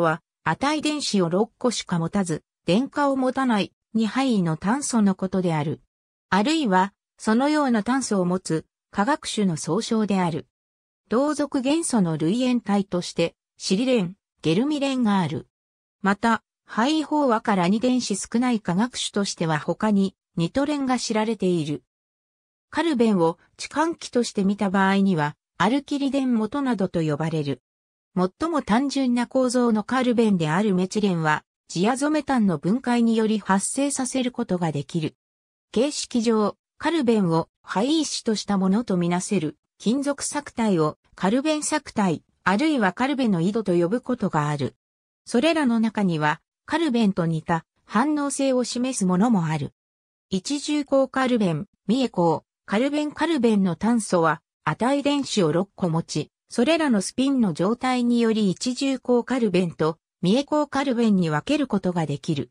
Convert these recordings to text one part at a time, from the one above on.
は、値電子を6個しか持たず、電荷を持たない2範囲の炭素のことである。あるいは、そのような炭素を持つ化学種の総称である。同族元素の類塩体として、シリレン、ゲルミレンがある。また、肺飽和から2電子少ない化学種としては他にニトレンが知られている。カルベンを置換器として見た場合には、アルキリデン元などと呼ばれる。最も単純な構造のカルベンであるメチレンは、ジアゾメタンの分解により発生させることができる。形式上、カルベンを灰石としたものとみなせる金属作体をカルベン作体、あるいはカルベの井戸と呼ぶことがある。それらの中には、カルベンと似た反応性を示すものもある。一重鋼カルベン、三重鋼、カルベンカルベンの炭素は、値電子を6個持ち、それらのスピンの状態により一重鋼カルベンと三重鋼カルベンに分けることができる。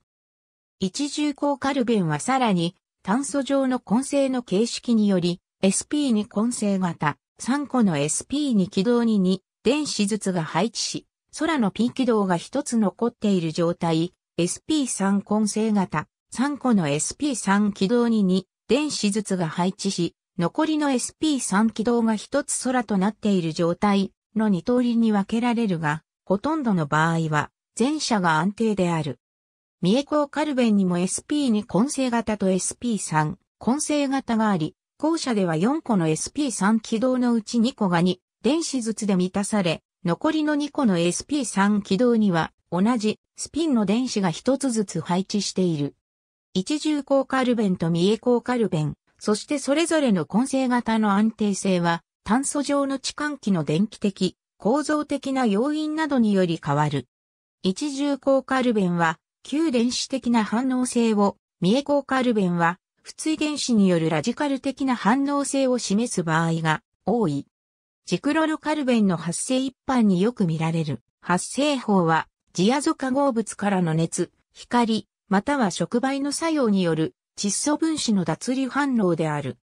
一重鋼カルベンはさらに炭素上の混成の形式により SP に混成型、3個の SP に軌道に2電子ずつが配置し、空の P 軌道が1つ残っている状態、SP3 混成型、3個の SP3 軌道に2電子ずつが配置し、残りの SP3 軌道が一つ空となっている状態の二通りに分けられるが、ほとんどの場合は、前者が安定である。三重港カルベンにも SP2 混成型と SP3 混成型があり、後者では4個の SP3 軌道のうち2個が2電子ずつで満たされ、残りの2個の SP3 軌道には同じスピンの電子が1つずつ配置している。一重高カルベンと三重高カルベン、そしてそれぞれの混成型の安定性は、炭素上の置換器の電気的、構造的な要因などにより変わる。一重高カルベンは、旧電子的な反応性を、三重高カルベンは、不対電子によるラジカル的な反応性を示す場合が多い。ジクロロカルベンの発生一般によく見られる発生法は、ジアゾ化合物からの熱、光、または触媒の作用による窒素分子の脱離反応である。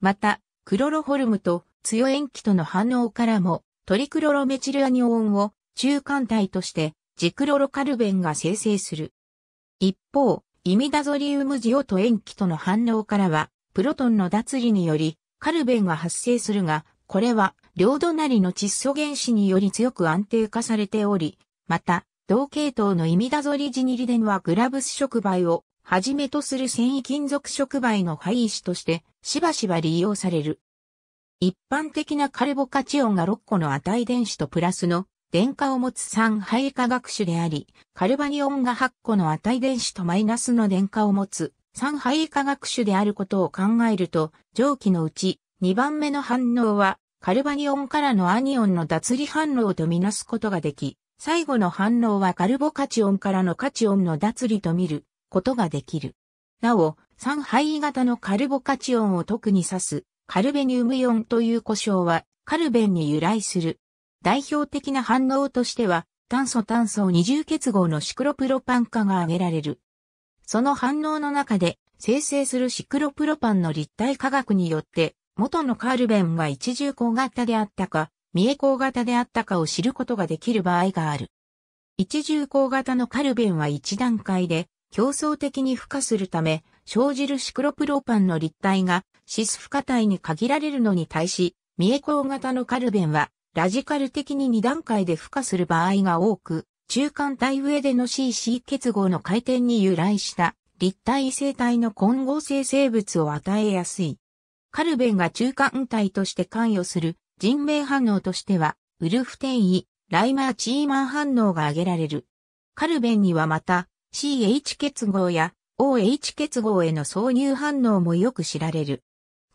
また、クロロホルムと強塩基との反応からも、トリクロロメチルアニオンを中間体としてジクロロカルベンが生成する。一方、イミダゾリウムジオと塩基との反応からは、プロトンの脱離によりカルベンが発生するが、これは両隣の窒素原子により強く安定化されており、また、同系統のイミダゾリジニリデンはグラブス触媒をはじめとする繊維金属触媒の廃止としてしばしば利用される。一般的なカルボカチオンが6個の値電子とプラスの電荷を持つ酸配化学種であり、カルバニオンが8個の値電子とマイナスの電荷を持つ酸配化学種であることを考えると、蒸気のうち2番目の反応はカルバニオンからのアニオンの脱離反応とみなすことができ、最後の反応はカルボカチオンからのカチオンの脱離とみることができる。なお、三配位型のカルボカチオンを特に指すカルベニウムイオンという呼称はカルベンに由来する。代表的な反応としては炭素炭素二重結合のシクロプロパン化が挙げられる。その反応の中で生成するシクロプロパンの立体化学によって元のカルベンが一重光型であったか、三重光型であったかを知ることができる場合がある。一重光型のカルベンは一段階で競争的に孵化するため、生じるシクロプロパンの立体がシス孵化体に限られるのに対し、三重光型のカルベンはラジカル的に2段階で孵化する場合が多く、中間体上での CC 結合の回転に由来した立体異性体の混合性生物を与えやすい。カルベンが中間体として関与する人命反応としては、ウルフ転移、ライマーチーマン反応が挙げられる。カルベンにはまた、CH 結合や OH 結合への挿入反応もよく知られる。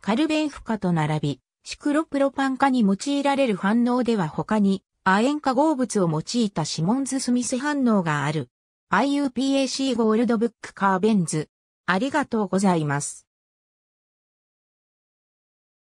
カルベン負荷と並び、シクロプロパン化に用いられる反応では他に、亜鉛化合物を用いたシモンズ・スミス反応がある。IUPAC ゴールドブックカーベンズ。ありがとうございます。